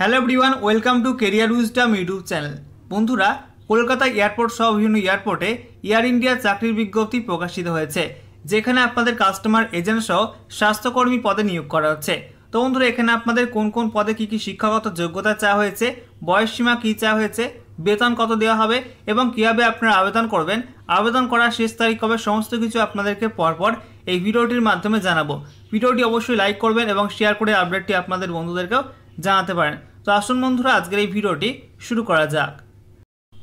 hello everyone welcome to career wisdom YouTube channel বন্ধুরা Kolkata airport সহ বিভিন্ন এয়ারপোর্টে এয়ার ইন্ডিয়ার চাকরির বিজ্ঞপ্তি প্রকাশিত হয়েছে যেখানে আপনাদের কাস্টমার এজেন্ট সহ স্বাস্থ্যকর্মী পদে নিয়োগ করা হচ্ছে তো বন্ধুরা এখানে আপনাদের কোন কোন পদে কী কী শিক্ষাগত যোগ্যতা চাওয়া হয়েছে বয়সসীমা কী চাওয়া হয়েছে বেতন কত দেওয়া হবে এবং কীভাবে আপনারা আবেদন করবেন আবেদন করার শেষ তারিখ হবে সমস্ত কিছু আপনাদেরকে পরপর এই ভিডিওটির মাধ্যমে জানাবো ভিডিওটি অবশ্যই লাইক করবেন এবং শেয়ার করে আপডেটটি আপনাদের বন্ধুদেরকেও জানাতে পারেন তো আসুন বন্ধুরা আজকের এই ভিডিওটি শুরু করা যাক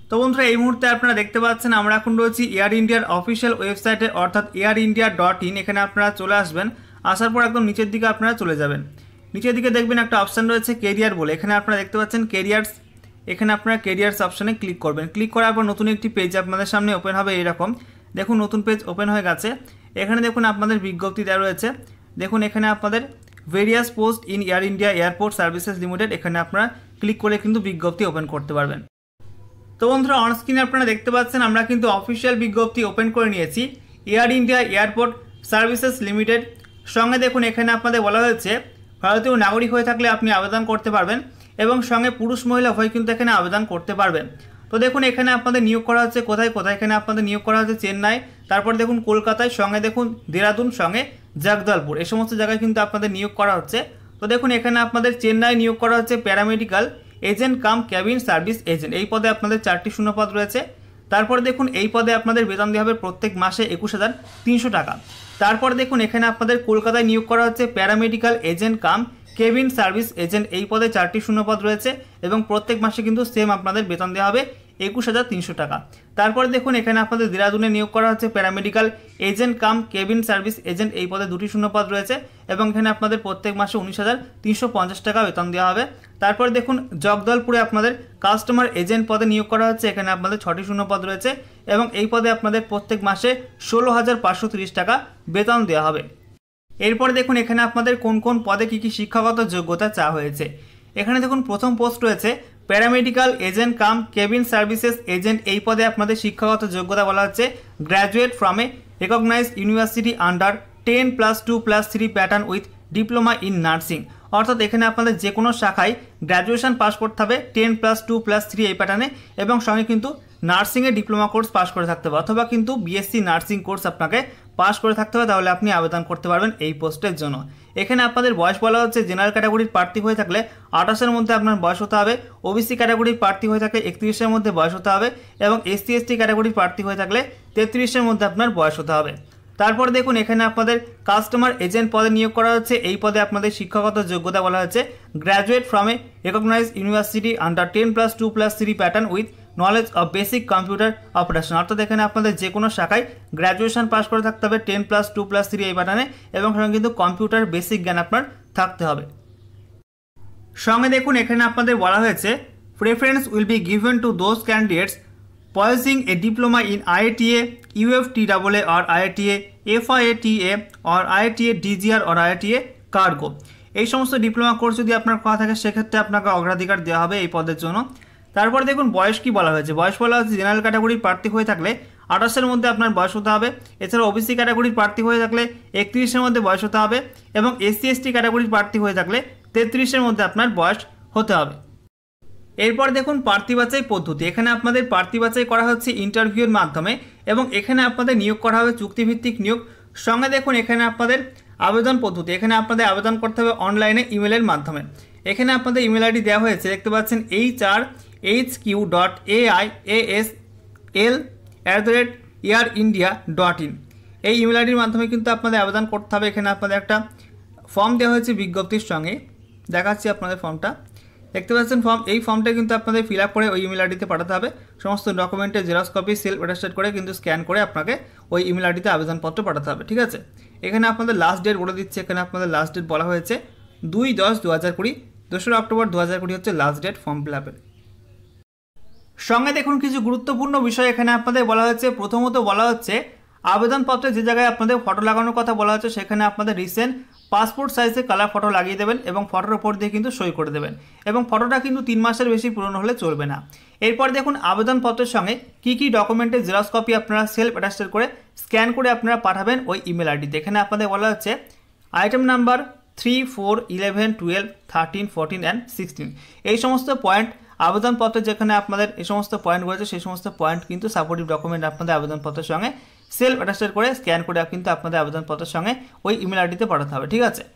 তো বন্ধুরা এই মুহূর্তে আপনারা দেখতে পাচ্ছেন আমরা এখন রয়েছি এয়ার ইন্ডিয়ার অফিসিয়াল ওয়েবসাইটে অর্থাৎ এয়ার ইন্ডিয়া ডট ইন এখানে আপনারা চলে আসবেন আসার পর একদম নিচের দিকে আপনারা চলে যাবেন নিচের দিকে দেখবেন একটা অপশান রয়েছে কেরিয়ার বলে এখানে আপনারা দেখতে পাচ্ছেন কেরিয়ার্স এখানে আপনারা কেরিয়ার্স অপশানে ক্লিক করবেন ক্লিক করার পর নতুন একটি পেজ আপনাদের সামনে ওপেন হবে এরকম দেখুন নতুন পেজ ওপেন হয়ে গেছে এখানে দেখুন আপনাদের বিজ্ঞপ্তি দেওয়া রয়েছে দেখুন এখানে আপনাদের various post in Air India airport services limited এখানে আপনারা ক্লিক করে কিন্তু বিজ্ঞপ্তি ওপেন করতে পারবেন তো বন্ধুরা অনস্ক্রিনে আপনারা দেখতে পাচ্ছেন আমরা কিন্তু অফিসিয়াল বিজ্ঞপ্তি ওপেন করে নিয়েছি Air India airport services limited সঙ্গে দেখুন এখানে আপনাদের বলা হয়েছে ভারতীয় নাগরিক হয়ে থাকলে আপনি আবেদন করতে পারবেন এবং সঙ্গে পুরুষ মহিলা হয়ে কিন্তু এখানে আবেদন করতে পারবেন তো দেখুন এখানে আপনাদের নিয়োগ করা হচ্ছে কোথায় কোথায় এখানে আপনাদের নিয়োগ করা হচ্ছে চেন্নাই তারপর দেখুন কলকাতায় সঙ্গে দেখুন দেরাদুন সঙ্গে জগদলপুর এই সমস্ত জায়গায় কিন্তু আপনাদের নিয়োগ করা হচ্ছে তো দেখুন এখানে আপনাদের চেন্নাই নিয়োগ করা হচ্ছে paramedical agent cum cabin service agent এই পদে আপনাদের চারটি শূন্যপদ রয়েছে তারপরে দেখুন এই পদে আপনাদের বেতন দেওয়া হবে প্রত্যেক মাসে একুশ হাজার তিনশো টাকা তারপরে দেখুন এখানে আপনাদের কলকাতায় নিয়োগ করা হচ্ছে paramedical agent cum cabin service agent এই পদে চারটি শূন্যপদ রয়েছে এবং প্রত্যেক মাসে কিন্তু সেম আপনাদের বেতন দেওয়া হবে একুশ হাজার তিনশো টাকা তারপরে দেখুন এখানে আপনাদের দেরাদুনে নিয়োগ করা হচ্ছে paramedical agent cum cabin service agent এই পদে দুটি শূন্যপদ রয়েছে এবং এখানে আপনাদের প্রত্যেক মাসে উনিশ হাজার তিনশো পঞ্চাশ টাকা বেতন দেওয়া হবে তারপরে দেখুন জগদলপুরে আপনাদের কাস্টমার এজেন্ট পদে নিয়োগ করা হচ্ছে এখানে আপনাদের ছটি শূন্যপদ রয়েছে এবং এই পদে আপনাদের প্রত্যেক মাসে ষোলো হাজার পাঁচশো তিরিশ টাকা বেতন দেওয়া হবে এরপরে দেখুন এখানে আপনাদের কোন কোন পদে কী কী শিক্ষাগত যোগ্যতা চা হয়েছে এখানে দেখুন প্রথম পোস্ট রয়েছে paramedical agent cum cabin services agent এই পদে আপনাদের শিক্ষাগত যোগ্যতা বলা হচ্ছে graduate from a recognised university under ten plus two plus three pattern with diploma in nursing অর্থাৎ এখানে আপনাদের যে কোনো শাখায় গ্র্যাজুয়েশন পাস করতে হবে ten plus two plus three এই প্যাটার্নে এবং সঙ্গে কিন্তু নার্সিংয়ে ডিপ্লোমা কোর্স পাস করে থাকতে হবে অথবা কিন্তু বিএসসি নার্সিং কোর্স আপনাকে পাশ করে থাকতে হবে তাহলে আপনি আবেদন করতে পারবেন এই পোস্টের জন্য এখানে আপনাদের বয়স বলা হচ্ছে জেনারেল ক্যাটাগরির প্রার্থী হয়ে থাকলে আঠাশের মধ্যে আপনার বয়স হতে হবে ওবিসি ক্যাটাগরির প্রার্থী হয়ে থাকলে একত্রিশের মধ্যে বয়স হতে হবে এবং এসসি এসটি ক্যাটাগরির প্রার্থী হয়ে থাকলে তেত্রিশের মধ্যে আপনার বয়স হতে হবে তারপর দেখুন এখানে আপনাদের কাস্টমার এজেন্ট পদে নিয়োগ করা হচ্ছে এই পদে আপনাদের শিক্ষাগত যোগ্যতা বলা হচ্ছে graduate from a recognise university under ten plus two plus three pattern with knowledge of basic computer operation অর্থাৎ এখানে আপনাদের যে কোনো শাখায় গ্র্যাজুয়েশন পাস করে থাকতে হবে ten plus two plus three এই বাটনে এবং সঙ্গে কিন্তু কম্পিউটার বেসিক জ্ঞান আপনার থাকতে হবে সঙ্গে দেখুন এখানে আপনাদের বলা হয়েছে preference will be given to those candidates possessing a diploma in IATA U F T double A or IATA A or IATA DGR or IATA cargo এই সমস্ত ডিপ্লোমা কোর্স যদি আপনার করা থাকে সেক্ষেত্রে আপনাকে অগ্রাধিকার দেওয়া হবে এই পদের জন্য তারপর দেখুন বয়স কি বলা হয়েছে বয়স বলা হয়েছে জেনারেল ক্যাটাগরির প্রার্থী হয়ে থাকলে আঠাশের মধ্যে আপনার বয়স হতে হবে এছাড়া ওবিসি ক্যাটাগরির প্রার্থী হয়ে থাকলে একত্রিশের মধ্যে বয়স হতে হবে এবং এসসি এসটি ক্যাটাগরির প্রার্থী হয়ে থাকলে তেত্রিশের মধ্যে আপনার বয়স হতে হবে এরপর দেখুন প্রার্থী বাছাই পদ্ধতি এখানে আপনাদের প্রার্থী বাছাই করা হচ্ছে ইন্টারভিউর মাধ্যমে এবং এখানে আপনাদের নিয়োগ করা হবে চুক্তিভিত্তিক নিয়োগ সঙ্গে দেখুন এখানে আপনাদের আবেদন পদ্ধতি এখানে আপনাদের আবেদন করতে হবে অনলাইনে ইমেলের মাধ্যমে এখানে আপনাদের ইমেল আইডি দেওয়া হয়েছে দেখতে পাচ্ছেন এই চার H Q dot A I A S L at the rate Air India dot in এই ইমেল আইডির মাধ্যমে কিন্তু আপনাদের আবেদন করতে হবে এখানে আপনাদের একটা ফর্ম দেওয়া হয়েছে বিজ্ঞপ্তির সঙ্গে দেখাচ্ছি আপনাদের ফর্মটা দেখতে পাচ্ছেন ফর্ম এই ফর্মটা কিন্তু আপনাদের ফিল আপ করে ওই ইমেল আইডিতে পাঠাতে হবে সমস্ত ডকুমেন্টের জেরক্স কপি সেলফ অ্যাটাস্টেড করে কিন্তু স্ক্যান করে আপনাকে ওই ইমেল আইডিতে আবেদনপত্র পাঠাতে হবে ঠিক আছে এখানে আপনাদের লাস্ট ডেট বলে দিচ্ছে এখানে আপনাদের লাস্ট ডেট বলা হয়েছে দুই দশ দু হাজার কুড়ি দোসরা অক্টোবর দু হাজার কুড়ি হচ্ছে লাস্ট ডেট ফর্ম ফিল আপের সঙ্গে দেখুন কিছু গুরুত্বপূর্ণ বিষয় এখানে আপনাদের বলা হচ্ছে প্রথমত বলা হচ্ছে আবেদনপত্রে যে জায়গায় আপনাদের ফটো লাগানোর কথা বলা হচ্ছে সেখানে আপনাদের রিসেন্ট পাসপোর্ট সাইজে কালার ফটো লাগিয়ে দেবেন এবং ফটোর ওপর দিয়ে কিন্তু সই করে দেবেন এবং ফটোটা কিন্তু তিন মাসের বেশি পুরনো হলে চলবে না এরপর দেখুন আবেদনপত্রের সঙ্গে কি কি ডকুমেন্টের জেরক্স কপি আপনারা সেলফ অ্যাটাস্টেড করে স্ক্যান করে আপনারা পাঠাবেন ওই ইমেল আইডি এখানে আপনাদের বলা হচ্ছে item number three four eleven twelve thirteen fourteen and sixteen এই সমস্ত পয়েন্ট আবেদনপত্র যেখানে আপনাদের এই সমস্ত পয়েন্ট রয়েছে সেই সমস্ত পয়েন্ট কিন্তু সাপোর্টিভ ডকুমেন্ট আপনাদের আবেদনপত্রের সঙ্গে সেলফ অ্যাটাস্টেড করে স্ক্যান করে কিন্তু আপনাদের আবেদনপত্রের সঙ্গে ওই ইমেল আইডিতে পাঠাতে হবে ঠিক আছে